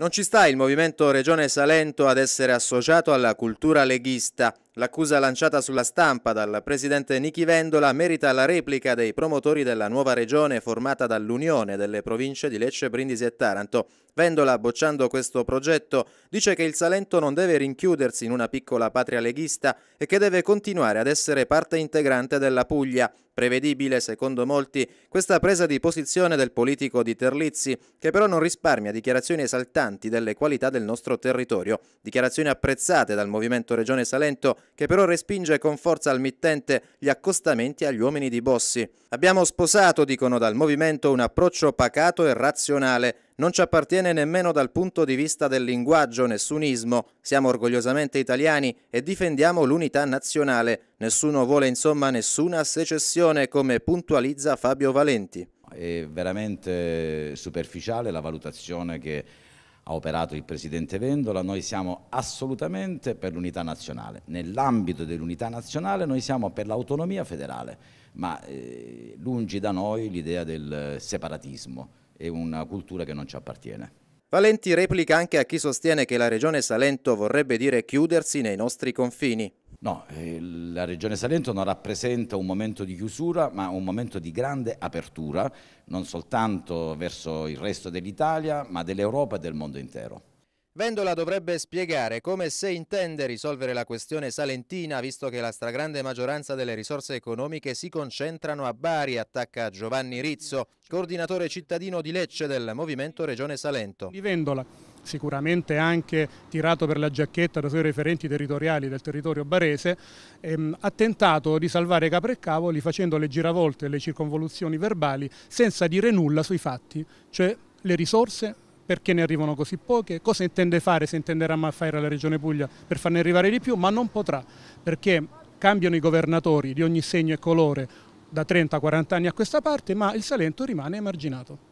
Non ci sta il movimento Regione Salento ad essere associato alla cultura leghista, L'accusa lanciata sulla stampa dal presidente Nichi Vendola merita la replica dei promotori della nuova regione formata dall'Unione delle province di Lecce, Brindisi e Taranto. Vendola, bocciando questo progetto, dice che il Salento non deve rinchiudersi in una piccola patria leghista e che deve continuare ad essere parte integrante della Puglia. Prevedibile, secondo molti, questa presa di posizione del politico di Terlizzi, che però non risparmia dichiarazioni esaltanti delle qualità del nostro territorio, dichiarazioni apprezzate dal Movimento Regione Salento che però respinge con forza al mittente gli accostamenti agli uomini di Bossi. Abbiamo sposato, dicono dal movimento, un approccio pacato e razionale. Non ci appartiene nemmeno dal punto di vista del linguaggio nessunismo. Siamo orgogliosamente italiani e difendiamo l'unità nazionale. Nessuno vuole insomma nessuna secessione, come puntualizza Fabio Valenti. È veramente superficiale la valutazione che ha operato il Presidente Vendola, noi siamo assolutamente per l'unità nazionale. Nell'ambito dell'unità nazionale noi siamo per l'autonomia federale, ma eh, lungi da noi l'idea del separatismo, è una cultura che non ci appartiene. Valenti replica anche a chi sostiene che la regione Salento vorrebbe dire chiudersi nei nostri confini. No, eh, la Regione Salento non rappresenta un momento di chiusura ma un momento di grande apertura non soltanto verso il resto dell'Italia ma dell'Europa e del mondo intero. Vendola dovrebbe spiegare come se intende risolvere la questione salentina, visto che la stragrande maggioranza delle risorse economiche si concentrano a Bari, attacca Giovanni Rizzo, coordinatore cittadino di Lecce del Movimento Regione Salento. Di Vendola sicuramente anche tirato per la giacchetta dai suoi referenti territoriali del territorio barese, ehm, ha tentato di salvare capre e cavoli facendo le giravolte e le circonvoluzioni verbali senza dire nulla sui fatti, cioè le risorse, perché ne arrivano così poche, cosa intende fare se intenderà mai fare la Regione Puglia per farne arrivare di più, ma non potrà, perché cambiano i governatori di ogni segno e colore da 30-40 anni a questa parte, ma il Salento rimane emarginato.